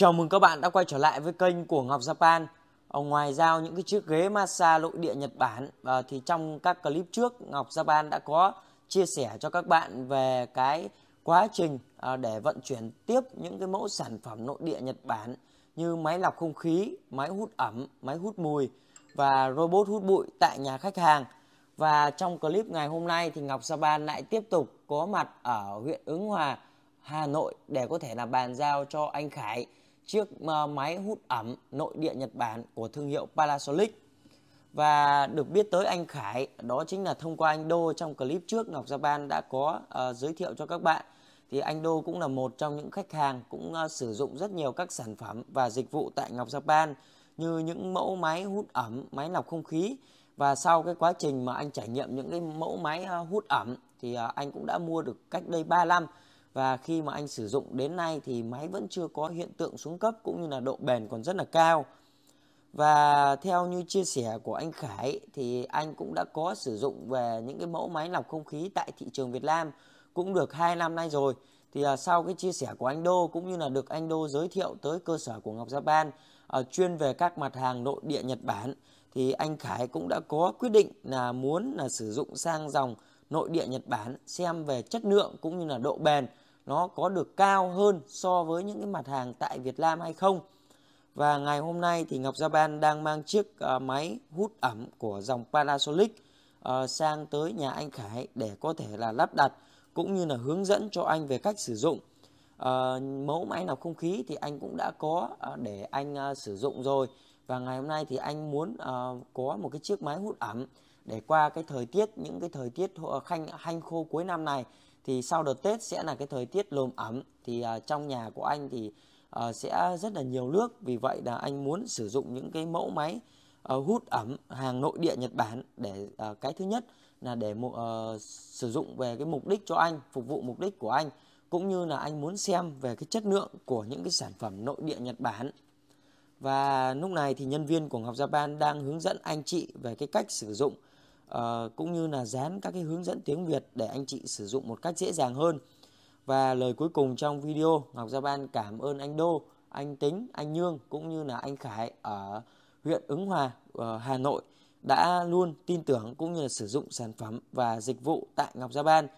Chào mừng các bạn đã quay trở lại với kênh của Ngọc Japan. Ở ờ, ngoài ra những cái chiếc ghế massage nội địa Nhật Bản à, thì trong các clip trước Ngọc Japan đã có chia sẻ cho các bạn về cái quá trình à, để vận chuyển tiếp những cái mẫu sản phẩm nội địa Nhật Bản như máy lọc không khí, máy hút ẩm, máy hút mùi và robot hút bụi tại nhà khách hàng. Và trong clip ngày hôm nay thì Ngọc Japan lại tiếp tục có mặt ở huyện Ứng Hòa, Hà Nội để có thể là bàn giao cho anh Khải chiếc ờ, máy hút ẩm nội địa Nhật Bản của thương hiệu Panasonic. Và được biết tới anh Khải đó chính là thông qua anh Đô trong clip trước Ngọc Japan đã có uh, giới thiệu cho các bạn. Thì anh Đô cũng là một trong những khách hàng cũng uh, sử dụng rất nhiều các sản phẩm và dịch vụ tại Ngọc Japan như những mẫu máy hút ẩm, máy lọc không khí. Và sau cái quá trình mà anh trải nghiệm những cái mẫu máy uh, hút ẩm thì uh, anh cũng đã mua được cách đây 3 năm và khi mà anh sử dụng đến nay thì máy vẫn chưa có hiện tượng xuống cấp cũng như là độ bền còn rất là cao và theo như chia sẻ của anh Khải thì anh cũng đã có sử dụng về những cái mẫu máy lọc không khí tại thị trường Việt Nam cũng được 2 năm nay rồi thì à, sau cái chia sẻ của anh Đô cũng như là được anh Đô giới thiệu tới cơ sở của Ngọc Japan à, chuyên về các mặt hàng nội địa Nhật Bản thì anh Khải cũng đã có quyết định là muốn là sử dụng sang dòng nội địa Nhật Bản xem về chất lượng cũng như là độ bền nó có được cao hơn so với những cái mặt hàng tại Việt Nam hay không. Và ngày hôm nay thì Ngọc Gia Ban đang mang chiếc ờ, máy hút ẩm của dòng Panasonic ờ, sang tới nhà anh Khải để có thể là lắp đặt cũng như là hướng dẫn cho anh về cách sử dụng. Ờ, mẫu máy lọc không khí thì anh cũng đã có để anh sử dụng rồi và ngày hôm nay thì anh muốn có một cái chiếc máy hút ẩm để qua cái thời tiết những cái thời tiết khanh hanh khô cuối năm này thì sau đợt Tết sẽ là cái thời tiết lồm ẩm thì uh, trong nhà của anh thì uh, sẽ rất là nhiều nước vì vậy là anh muốn sử dụng những cái mẫu máy uh, hút ẩm hàng nội địa Nhật Bản để uh, cái thứ nhất là để uh, sử dụng về cái mục đích cho anh phục vụ mục đích của anh cũng như là anh muốn xem về cái chất lượng của những cái sản phẩm nội địa Nhật Bản và lúc này thì nhân viên của Ngọc Gia Ban đang hướng dẫn anh chị về cái cách sử dụng Ờ, cũng như là dán các cái hướng dẫn tiếng Việt để anh chị sử dụng một cách dễ dàng hơn. Và lời cuối cùng trong video, Ngọc Gia Ban cảm ơn anh Đô, anh Tính, anh Nhương cũng như là anh Khải ở huyện Ứng Hòa, ờ, Hà Nội đã luôn tin tưởng cũng như là sử dụng sản phẩm và dịch vụ tại Ngọc Gia Ban.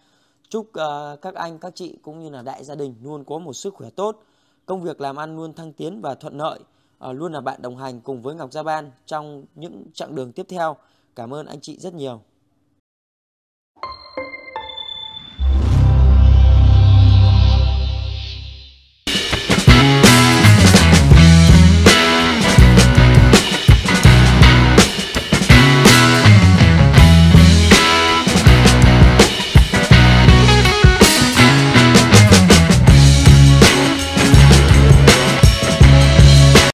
Chúc ờ, các anh, các chị cũng như là đại gia đình luôn có một sức khỏe tốt, công việc làm ăn luôn thăng tiến và thuận lợi, luôn là bạn đồng hành cùng với Ngọc Gia Ban trong những chặng đường tiếp theo. Cảm ơn anh chị rất nhiều.